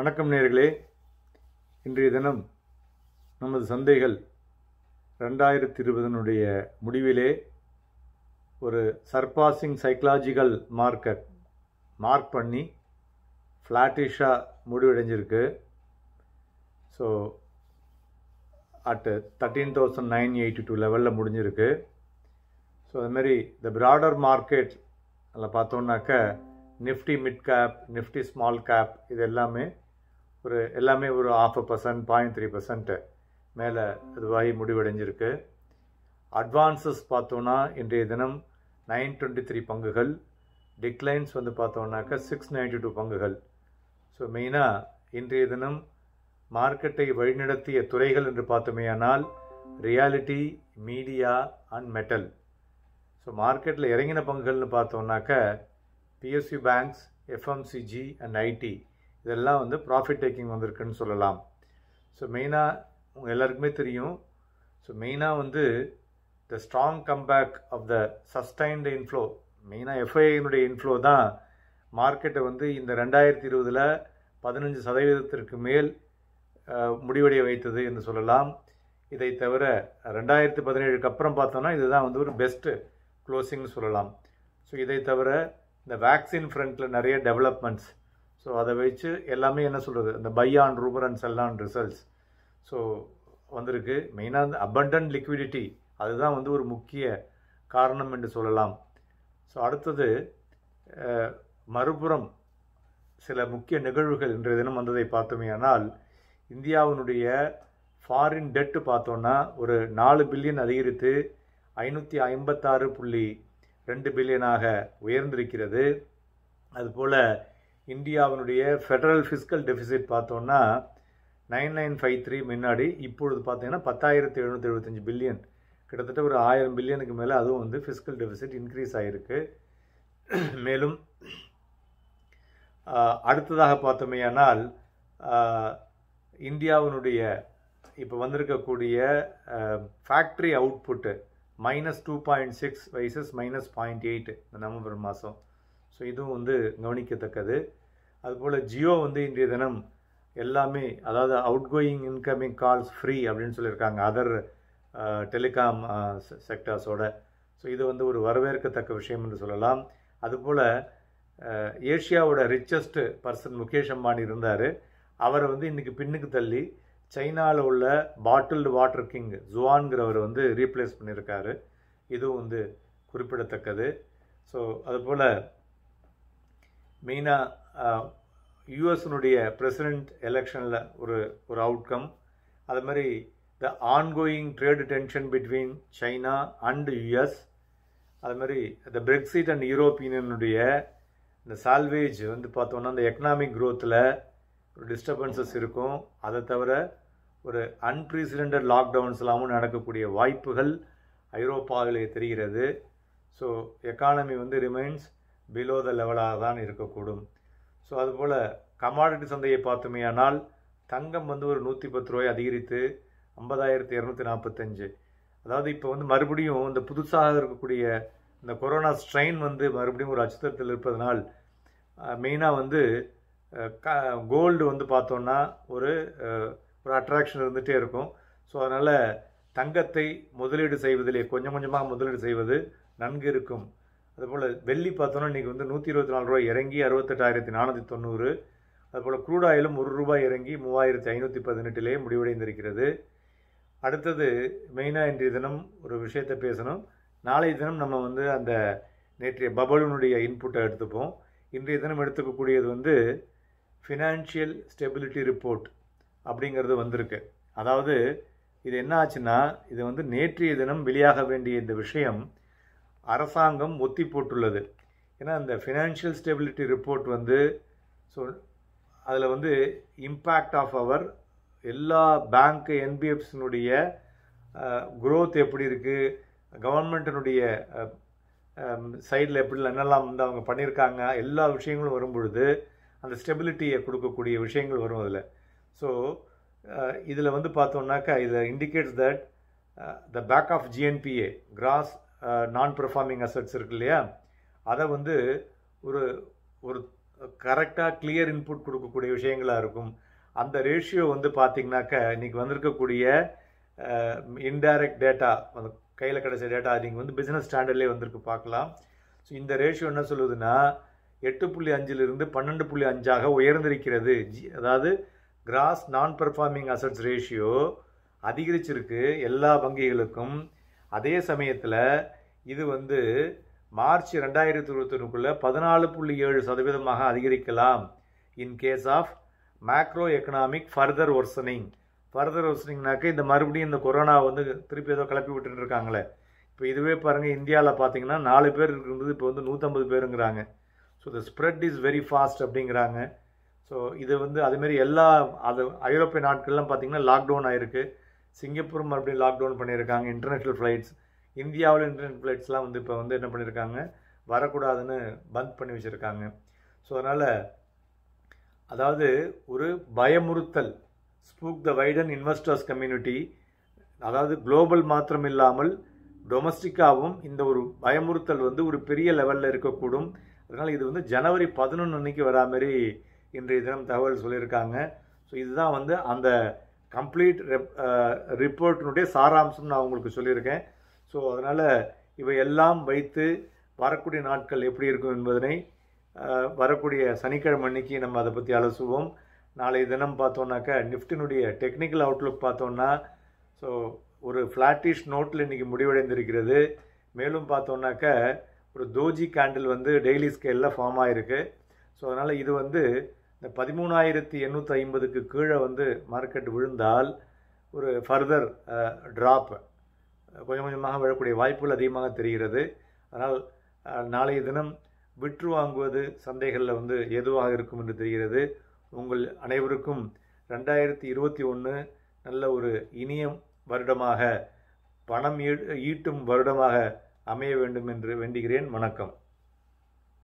வணக்கம் நேர்களே இன்றைய தினம் நமது சந்தைகள் ரெண்டாயிரத்தி இருபதனுடைய முடிவிலே ஒரு சர்பாசிங் சைக்கலாஜிக்கல் மார்க்கை மார்க் பண்ணி ஃப்ளாட்டிஷாக முடிவடைஞ்சிருக்கு so at thirteen thousand nine eighty two லெவலில் முடிஞ்சிருக்கு ஸோ அதுமாரி த ப்ராடர் மார்க்கெட் அதில் பார்த்தோன்னாக்க Nifty mid cap Nifty small cap இது எல்லாமே ஒரு எல்லாமே ஒரு half a percent point three percent மேலே இதுவாகி முடிவடைஞ்சிருக்கு அட்வான்ஸஸ் பார்த்தோன்னா இன்றைய தினம் நைன் டுவெண்ட்டி த்ரீ பங்குகள் டிக்ளைன்ஸ் வந்து பார்த்தோன்னாக்கா சிக்ஸ் நைன்டி டூ பங்குகள் ஸோ மெயினாக இன்றைய தினம் மார்க்கெட்டை வழிநடத்திய துறைகள் என்று பார்த்தோமேயானால் reality media and metal so மார்க்கெட்டில் இறங்கின பங்குகள்னு பார்த்தோன்னாக்க PSC banks FMCG and IT இதெல்லாம் வந்து ப்ராஃபிட் டேக்கிங் வந்திருக்குன்னு சொல்லலாம் ஸோ மெயினாக உங்கள் எல்லாருக்குமே தெரியும் ஸோ மெயினாக வந்து the strong comeback of the sustained inflow மெயினாக எஃப்ஐனுடைய இன்ஃப்ளோ தான் மார்க்கெட்டை வந்து இந்த ரெண்டாயிரத்தி இருபதில் பதினஞ்சு சதவீதத்திற்கு மேல் முடிவடைய வைத்தது என்று சொல்லலாம் இதை தவிர ரெண்டாயிரத்தி பதினேழுக்கு அப்புறம் பார்த்தோன்னா இதுதான் வந்து ஒரு பெஸ்ட்டு க்ளோசிங்னு சொல்லலாம் ஸோ இதை தவிர இந்த வேக்சின் ஃப்ரண்ட்டில் நிறைய டெவலப்மெண்ட்ஸ் ஸோ அதை வச்சு எல்லாமே என்ன சொல்கிறது இந்த buy on rumour and sell on results so வந்திருக்கு மெயினாக அபண்டன்ட் லிக்விடிட்டி அதுதான் வந்து ஒரு முக்கிய காரணம் என்று சொல்லலாம் ஸோ அடுத்தது மறுபுறம் சில முக்கிய நிகழ்வுகள் இன்றைய தினம் வந்ததை பார்த்தோமே ஆனால் இந்தியாவினுடைய ஃபாரின் டெட்டு பார்த்தோன்னா ஒரு நாலு பில்லியன் அதிகரித்து ஐநூற்றி ஐம்பத்தாறு புள்ளி ரெண்டு பில்லியனாக உயர்ந்திருக்கிறது அதுபோல் இந்தியாவினுடைய ஃபெடரல் ஃபிஸ்கல் டெஃபிசிட் பார்த்தோன்னா நைன் நைன் ஃபைவ் த்ரீ முன்னாடி இப்பொழுது பார்த்தீங்கன்னா பத்தாயிரத்தி எழுநூற்றி எழுபத்தஞ்சு பில்லியன் கிட்டத்தட்ட ஒரு ஆயிரம் பில்லியனுக்கு மேலே அதுவும் வந்து ஃபிஸ்கல் டெஃபிசிட் இன்க்ரீஸ் ஆகிருக்கு மேலும் அடுத்ததாக பார்த்தோமேயானால் இந்தியாவினுடைய இப்போ வந்திருக்கக்கூடிய factory output minus two point six versus minus point eight இந்த நவம்பர் மாதம் ஸோ இதுவும் வந்து கவனிக்கத்தக்கது அதுபோல் ஜியோ வந்து இன்றைய தினம் எல்லாமே அதாவது outgoing incoming calls free அப்படின்னு சொல்லியிருக்காங்க அதர் டெலிகாம் செக்டர்ஸோட ஸோ இது வந்து ஒரு வரவேற்கத்தக்க விஷயம் என்று சொல்லலாம் அதுபோல் uh, ஏஷியாவோட ரிச்சஸ்ட் பர்சன் முகேஷ் அம்பானி இருந்தார் அவரை வந்து இன்றைக்கி பின்னுக்கு தள்ளி சைனாவில் உள்ள பாட்டில்டு வாட்டர் கிங் ஜுவான்கிறவர் வந்து ரீப்ளேஸ் பண்ணியிருக்காரு இதுவும் வந்து குறிப்பிடத்தக்கது ஸோ அதுபோல் மெயினாக யூஎஸ்னுடைய பிரசிடென்ட் எலெக்ஷனில் ஒரு ஒரு அவுட்கம் அது மாதிரி the ongoing trade tension between China and US அது மாதிரி த பிரெக்சிட் அண்ட் யூரோப்பியனுடைய இந்த சால்வேஜ் வந்து பார்த்தோன்னா அந்த எக்கனாமிக் க்ரோத்தில் ஒரு டிஸ்டர்பன்சஸ் இருக்கும் அதை தவிர ஒரு அன்பிரசிடெண்டட் லாக்டவுன்ஸ்லாமும் நடக்கக்கூடிய வாய்ப்புகள் ஐரோப்பாவிலே தெரிகிறது ஸோ எக்கானமி வந்து ரிமைன்ஸ் பிலோ த லெவலாக தான் இருக்கக்கூடும் ஸோ அதுபோல் கமாடிட்டி சந்தையை ஆனால் தங்கம் வந்து ஒரு நூற்றி பத்து ரூபாய் அதிகரித்து ஐம்பதாயிரத்தி இரநூத்தி நாற்பத்தஞ்சு அதாவது இப்போ வந்து மறுபடியும் இந்த புதுசாக இருக்கக்கூடிய இந்த கொரோனா ஸ்ட்ரெயின் வந்து மறுபடியும் ஒரு அச்சுறுத்தல் இருப்பதனால் மெயினாக வந்து க கோல்டு வந்து பார்த்தோன்னா ஒரு ஒரு அட்ராக்ஷன் இருந்துகிட்டே இருக்கும் ஸோ அதனால் தங்கத்தை முதலீடு செய்வதிலே கொஞ்சம் கொஞ்சமாக முதலீடு செய்வது நன்கு இருக்கும் அதுபோல் வெள்ளி பார்த்தோன்னா இன்றைக்கி வந்து நூற்றி இருபத்தி நாலு ரூபாய் இறங்கி அறுபத்தெட்டாயிரத்தி நானூற்றி தொண்ணூறு அதுபோல் குரூடாயிலும் ஆயிலும் ஒரு ரூபாய் இறங்கி மூவாயிரத்தி ஐநூற்றி பதினெட்டுலேயே முடிவடைந்திருக்கிறது அடுத்தது மெயினாக இன்றைய தினம் ஒரு விஷயத்தை பேசணும் நாளைய தினம் நம்ம வந்து அந்த நேற்றைய பபலுனுடைய இன்புட்டை எடுத்துப்போம் இன்றைய தினம் எடுத்துக்கக்கூடியது வந்து ஃபினான்ஷியல் ஸ்டெபிலிட்டி ரிப்போர்ட் அப்படிங்கிறது வந்திருக்கு அதாவது இது என்ன ஆச்சுன்னா இது வந்து நேற்றைய தினம் வெளியாக வேண்டிய இந்த விஷயம் அரசாங்கம் ஒத்தி போட்டுள்ளது ஏன்னா அந்த ஃபினான்ஷியல் ஸ்டெபிலிட்டி ரிப்போர்ட் வந்து ஸோ அதில் வந்து இம்பேக்ட் ஆஃப் அவர் எல்லா பேங்க்கு என்பிஎஃப்ஸினுடைய குரோத் எப்படி இருக்குது கவர்மெண்ட்டினுடைய சைடில் எப்படி என்னெல்லாம் வந்து அவங்க பண்ணியிருக்காங்க எல்லா விஷயங்களும் வரும்பொழுது அந்த ஸ்டெபிலிட்டியை கொடுக்கக்கூடிய விஷயங்கள் வரும் அதில் ஸோ இதில் வந்து பார்த்தோம்னாக்கா இதில் indicates that the pack of GNPA gross non performing assets இருக்கு இல்லையா அதை வந்து ஒரு ஒரு கரெக்டாக கிளியர் இன்புட் கொடுக்கக்கூடிய விஷயங்களாக இருக்கும் அந்த ரேஷியோ வந்து பார்த்திங்கனாக்கா இன்றைக்கி வந்திருக்கக்கூடிய இன்டைரக்ட் டேட்டா அந்த கையில் கிடைச்ச டேட்டா நீங்கள் வந்து பிஸ்னஸ் ஸ்டாண்டர்ட்லேயே வந்திருக்கு பார்க்கலாம் ஸோ இந்த ரேஷியோ என்ன சொல்லுதுன்னா எட்டு புள்ளி அஞ்சிலிருந்து பன்னெண்டு புள்ளி அஞ்சாக உயர்ந்திருக்கிறது ஜி அதாவது cross non performing assets ratio அதிகரிச்சிருக்கு எல்லா வங்கிகளுக்கும் அதே சமயத்தில் இது வந்து மார்ச் ரெண்டாயிரத்தி இருபத்தொன்னுக்குள்ளே பதினாலு புள்ளி ஏழு சதவீதமாக அதிகரிக்கலாம் in case of macroeconomic further worsening further ஒர்சனிங்னாக்க இந்த மறுபடியும் இந்த கொரோனா வந்து திருப்பி ஏதோ கிளப்பி விட்டுட்டு இருக்காங்களே இப்போ இதுவே பாருங்கள் இந்தியாவில் பார்த்தீங்கன்னா நாலு பேர் இருக்கிறது இப்போ வந்து நூற்றம்பது பேருங்கிறாங்க so the spread is very fast அப்படிங்கிறாங்க ஸோ இது வந்து அதுமாரி எல்லா அது ஐரோப்பிய நாட்கள்லாம் பார்த்தீங்கன்னா லாக்டவுன் ஆகிருக்கு சிங்கப்பூர் மறுபடியும் லாக்டவுன் பண்ணியிருக்காங்க இன்டர்நேஷ்னல் ஃப்ளைட்ஸ் இந்தியாவில் இன்டர்நெட் ஃப்ளைட்ஸ்லாம் வந்து இப்போ வந்து என்ன பண்ணியிருக்காங்க வரக்கூடாதுன்னு பந்த் பண்ணி வச்சுருக்காங்க ஸோ அதனால் அதாவது ஒரு பயமுறுத்தல் spook the widen investors community அதாவது குளோபல் மாத்திரம் இல்லாமல் டொமஸ்டிக்காகவும் இந்த ஒரு பயமுறுத்தல் வந்து ஒரு பெரிய லெவலில் இருக்கக்கூடும் அதனால் இது வந்து ஜனவரி பதினொன்று அன்னைக்கு வரா மாதிரி இன்றைய தினம் தகவல் சொல்லியிருக்காங்க ஸோ இதுதான் வந்து அந்த கம்ப்ளீட் ரிப்போர்ட்டினுடைய சாராம்சம் நான் உங்களுக்கு சொல்லியிருக்கேன் ஸோ அதனால் இவை எல்லாம் வைத்து வரக்கூடிய நாட்கள் எப்படி இருக்கும் என்பதனை வரக்கூடிய சனிக்கிழமை அன்னைக்கு நம்ம அதை பற்றி அலசுவோம் நாளை தினம் பார்த்தோன்னாக்கா நிஃப்டினுடைய டெக்னிக்கல் அவுட்லுக் பார்த்தோன்னா ஸோ ஒரு ஃப்ளாட்டிஷ் நோட்டில் இன்றைக்கி முடிவடைந்திருக்கிறது மேலும் பார்த்தோன்னாக்க ஒரு தோஜி கேண்டில் வந்து டெய்லி ஸ்கேலில் ஃபார்ம் ஆகிருக்கு ஸோ அதனால் இது வந்து இந்த பதிமூணாயிரத்தி எண்ணூற்றி ஐம்பதுக்கு கீழே வந்து மார்க்கெட் விழுந்தால் ஒரு ஃபர்தர் ட்ராப் uh, uh, கொஞ்சம் கொஞ்சமாக விழக்கூடிய வாய்ப்புகள் அதிகமாக தெரிகிறது அதனால் uh, நாளைய தினம் விற்று வாங்குவது சந்தைகளில் வந்து எதுவாக இருக்கும் என்று தெரிகிறது உங்கள் அனைவருக்கும் ரெண்டாயிரத்தி இருபத்தி ஒன்று நல்ல ஒரு இனிய வருடமாக பணம் ஈட்டும் வருடமாக அமைய வேண்டும் என்று வேண்டுகிறேன் வணக்கம்